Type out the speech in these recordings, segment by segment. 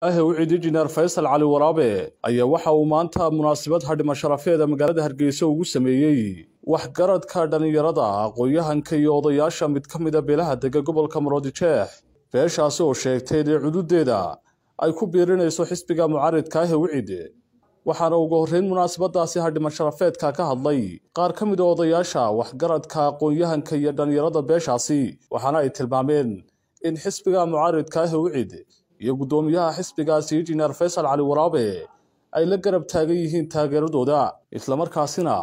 ahawicid injineer faysal cali waraabe ayaa waxa uu maanta munaasabad hadhima sharafeeda magaalada hargeysa ugu sameeyey waxgaradka dhallinyarada aqoon-yahanka iyo odayaasha mid ka mida ah beelaha dega gobolka maroodijeex beeshaasi oo sheegtay inay cududeeda ay ku biirinayso xisbiga mucaridka ahawicid waxaana ugu horreyn munaasabadaasi hadhima sharafeedka ka hadlay qaar ka mid a ah odayaasha waxgaradka aqoon-yahanka iyo dhallinyarada beeshaasi waxaana ay tilmaameen in xisbiga mucaridka ahawicid iyo guddoomiyaha xisbigaasi injineer faysal cali waraabe ay la garab taagan yihiin taageeradooda islamarkaasina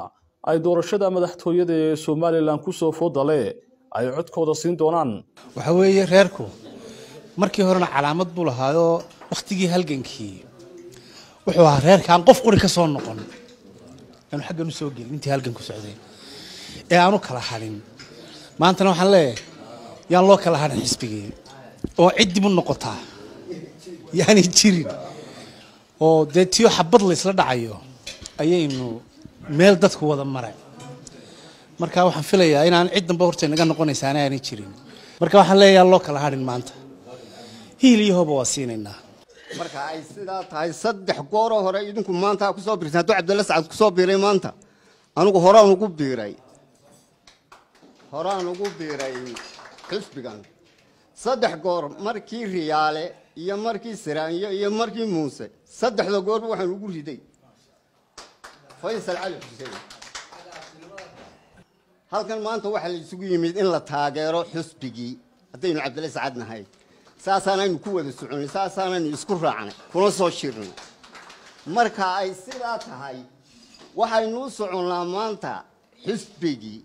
ay doorashada madaxtooyada ee somalilan kusoo foodale ay codkooda siin doonaan waxaa weeye reerku markii horena calaamad buu lahaayoo wakhtigii halgankii wuxuu ahaa reerka qof quri ka soo noqon aanu xaggan u soo gelin intii halgan socday ee aanu kala hadhin maantana waxaan leeyahay yaan loo kala hadhin xisbigii oo cid dib noqotaa yaanay jirin oo dee tiyo xabad laysla dhacayo ayaynu meel dadku wada maray marka waxaan filayaa inaan ciddanba horta inaga noqonaysaana aanay jirin marka waxaan leeyaha loo kala hadhin maanta hiil iyo waa siinaynaa marka ay sidaa tahay saddex gooroo hore idinku maanta kusoo biirtay hadduu cabdalla sacad kusoo biiray maanta anigu horaan ugu biiray horaan ugu biiray xisbigan saddex goor markii riyaale iyo markii siraanyo iyo markii muuse saddexda goorba waxaan ugu riday faysal cali xuseen halkan maanta waxaa la isugu yimid in la taageero xusbigii haddaynu cabdilla sacad nahay saasaanaynu ku wada soconnay saasaanaynu isku raacnay kuna soo shirnay marka ay sidaa tahay waxaynuu soconnaa maanta xusbigii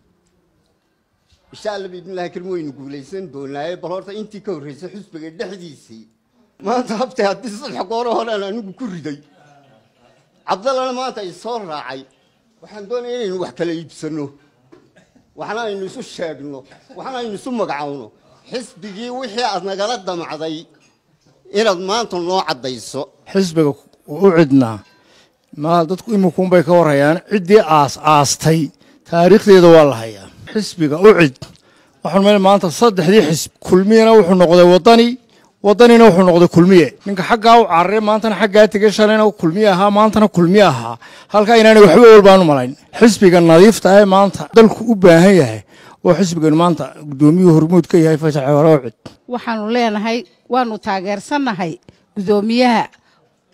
insha alla biidnillahi kelma waynu guulaysan doonaaye bal horta intii ka horraysay xusbiga dhexdiisii maanta habtay haddii saddex gooro horean anigu ku riday cabdallana maanta isoo raacay waxaan doonaya inaynu wax kala iibsanno waxna aynu isu sheegno waxna aynu isu magacowno xisbigii wixii aad nagala damacday inaad maanta noo caddayso xisbiga u cidnaa ma dadku iminkuunbay ka warhayaan ciddii aas aastay taariikhdeeda waa la hayaa xisbiga u cid waxaan maanta saddexdii xisbi kulmiyana wuxuu noqday waddani wadanina wuxuu noqday kulmiye ninka xaggaa u carare maantana xaggaa tegey shalayna u kulmiye ahaa maantana kulmiye ahaa halkaa inaanay waxba owol u malayn xisbiga nadiifta ah maanta dalku u baahan yahay oo xisbigan maanta guddoomiyuu hormuud ka yahay faysal xewaroocid waxaanu leenahay waanu taageersannahay guddoomiyaha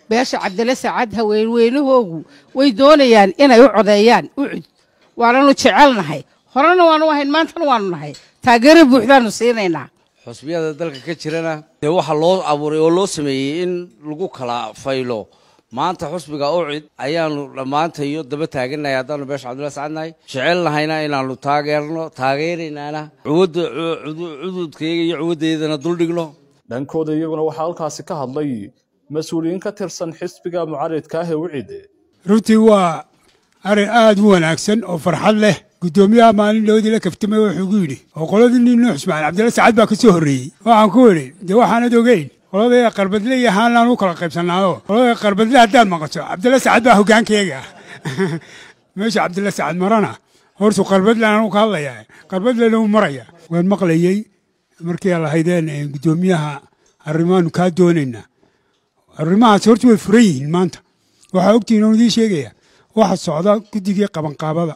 beesha cabdile saacad haweenweynahoogu way doonayaan inay u codeeyaan ucud waananu jecelnahay horena waanu ahayn maantana waanu nahay taageero buuxdaanu siinaynaa xusbiyada dalka ka jirana dee waxa loo abuuray oo loo sameeyey in lagu kala faylo maanta xusbiga ucid ayaanu dhammaanta iyo daba taaganahay haddaanu beesha cabdulla sacadnahay jecelnahayna inaanu taageerno taageeraynaana cuwadda cududkayga iyo cuwaddeydana duldhigno dhankooda iyaguna waxaa halkaasi ka hadlay mas-uuliyiin ka tirsan xisbiga mucaridka ah ee ucid runtii waa arrin aada u wanaagsan oo farxad leh guddoomiyaha maalinloodii la kaftamay wuxuu gu yidhi oo qoladii nin nuux ismaaciil cabdilla sacad baa ka horreeyey waxaan ku idhi dee waxaanad ogeyn qolada qarbadle iyo haanlaan u kala qaybsannaayo qolada qarbadle haddaad maqasho cabdilla sacad baa hoggaankeyga meesha cabdilla sacad marana hortu qarbadle aanu ka hadlayaa qarbadlena u maraya waan maqlayey markii lahaydeen guddoomiyaha arrimaanu kaa doonaynaa arrimahaas horta way furan yihiin maanta waxaa ogtihiin oon idiin sheegaya waxa socda guddigii qabanqaabada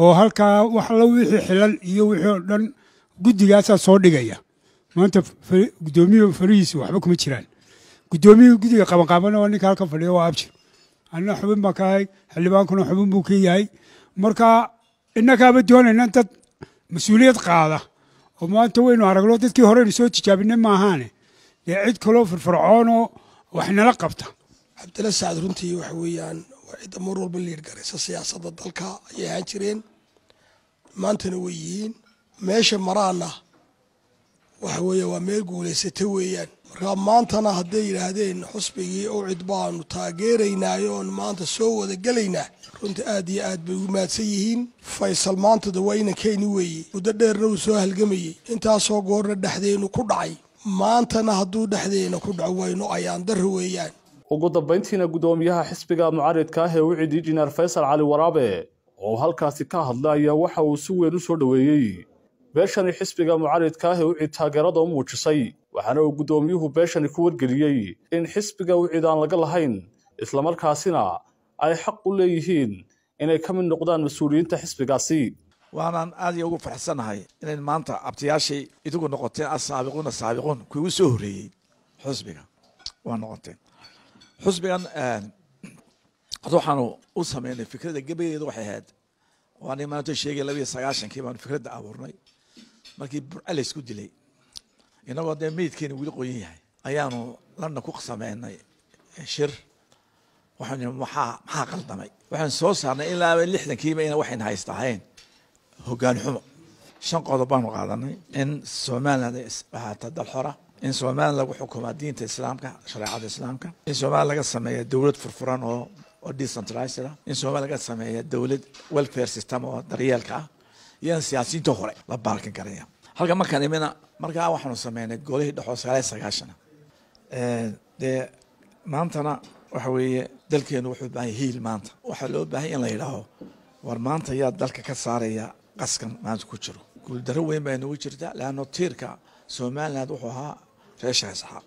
oo halkaa waxla wixii xilal iyo wixii oo dhan guddigaasaa soo dhigaya maanta guddoomiya farihiisa waxba kuma jiraan guddoomiya guddiga qabanqaabana waa ninka halka fadhiya waa abjir anna xubin baan ka ahay xildhibaankuna xubin buu ka yahay marka innakaaba doonaynan dad mas-uuliyad qaada oo maanta waynu aragno dadkii horeynu soo tijaabinay maahaane dee cid kaloo firfircoonoo wax nala qabta cabdila sacad runtii waxa weeyaan waa cidda mar walba liidgaraysa siyaasadda dalka ayay ahaan jireen maantana way yihiin meesha maraana waxa weeye waa meel guulaysata weeyaan marka maantana hadday yidhaahdeen xusbigii awcid baanu taageeraynaayo oon maanta soo wada gelaynaa runta aad iyo aad bay u maadsan yihiin faysal maantada waa inankeeni weeye muddo dheerna uu soo halgamayey intaasoo goorna dhexdeenu ku dhacay maantana hadduu dhexdeena ku dhaco waynu ayaan darra weeyaan ugu dambayntiina guddoomiyaha xisbiga mucaridka ee wicid injineer faysal cali waraabe oo halkaasi ka hadla ayaa waxa uu si weyn u soo dhoweeyey beeshani xisbiga mucaridka ah ee wicid taageerada u muujisay waxaana uu guddoomiyuhu beeshani ku wargeliyey in xisbiga wicid aan laga lahayn islamarkaasina ay xaq u leeyihiin inay ka mid noqdaan mas-uuliyiinta xisbigaasi waanaan aad iyo ugu faraxsanahay inayn maanta abtiyaashay idigu noqoteen asaabiquuna saabiquun kuigu soo horreeyey xisbiga waa noqoteen xusbigan ruuxaanu eh, u sameynay fikradda gebageeda waxay ahayd waan maanta sheegay labiiyo sagaashankii baanu fikradda abuurnay markii burca laysku dilay inagoo dee meydkeena weli qoyan yahay ayaanu lana ku sameynay eh, shir waxaan yii maxaa maxaa qaldamay waxaan soo saarnay ilaaba lixdankiiba ina waxayn haysta ahayn hoggaan xumo shan qodob baanu qaadanay in somaliland ahaata dal xora in somalilan lagu xukumaa diinta islaamka shareecada islaamka in somalilan laga sameeya dowlad furfuran oo oo decentralized ah in somalilan laga sameeya dowlad welfare system oo daryeelka ah iyo in siyaasiyiinta hore la baalkan garaya halka markaan imina markaa waxaanu sameynay golihii dhexoo sagaaliyo sagaashana dee maantana waxa weeye dalkeenu wuxuu baahan yahy hiil maanta waxaa loo baahanya in la yidhaaho war maanta ayaa dalka ka saaraya qaskan maanta ku jiro guuldarro weyn baa inugu jirta leanno tiirka somaliland wuxuu ahaa reesha isxaaq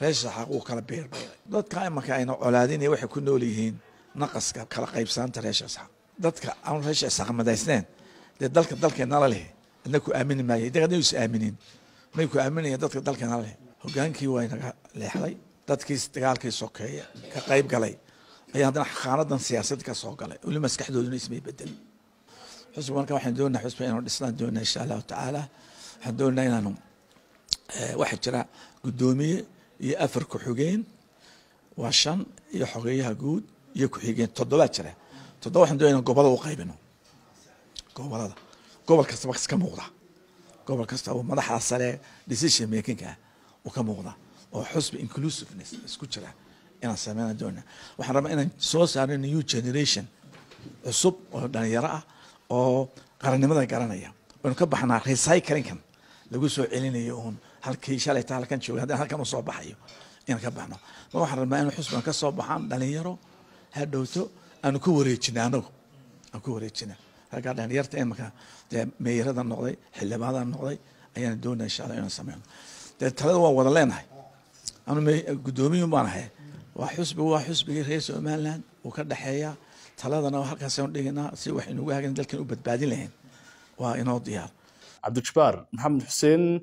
reesha isxaaq wuu kala biirbaylay dadka imanka ayna colaadinaya waxay ku nool yihiin naqaska kala qaybsaanta reesha isxaaq dadka aan reesha isxaaq madaysneen dee dalka dalkeennala leh adna ku aamini maayo idaga adna is aaminin may ku aaminaya dadka dalkeennala leh hogaankii waa inaga leexday dadkii dagaalkii sokeeye ka qayb galay ayaa haddana xaqaanadan siyaasad ka soo galay weli maskaxdooduna ismay bedelin xusbi marka waxaan doonaa xusbi inaan dhisnaan doonaa insha allahu tacaala waxaan doonaa inaanu Eh, waxaa jira guddoomiye iyo afar ku-xigeen waa shan iyo xogeeyaha guud iyo ku-xigeen toddobaa jira toddoba waxaan doonayna gobolada u qaybino gobolada gobol kastaba ka muuqda gobol kasta oo madaxa sare decision makinga uu ka muuqda oo xusbi inclusiveness isku jira inaan sameyna doona waxaan rabaa inaan soo saarno new generation cusub oo dhalinyaro ah oo qarannimada garanaya waynu ka baxnaa recyclingkan lagu soo celinayo uun halkii shalayta halkan jooga haddaan halkan u soo baxayo inaan ka baxno ma waxaan rabnaa inu xusban ka soo baxaan dhalinyaro hadhowto aanu ku wareejina anagu aan ku wareejina raggaa dhalinyarta ee dee meeyaradan noqday xildhibaadan noqday ayaan doonaa insha inaan sameyno dee talada waa wada leenahay anu guddoomiyin baan ahay waa xusbigu waa xusbigii reer somaliland uu ka dhexeeyaa taladana halkaasaynu dhiginaa si wax inugu hagan dalkan u badbaadin lahayn waa inoo diyaar cabdijabbaar maxamed xuseen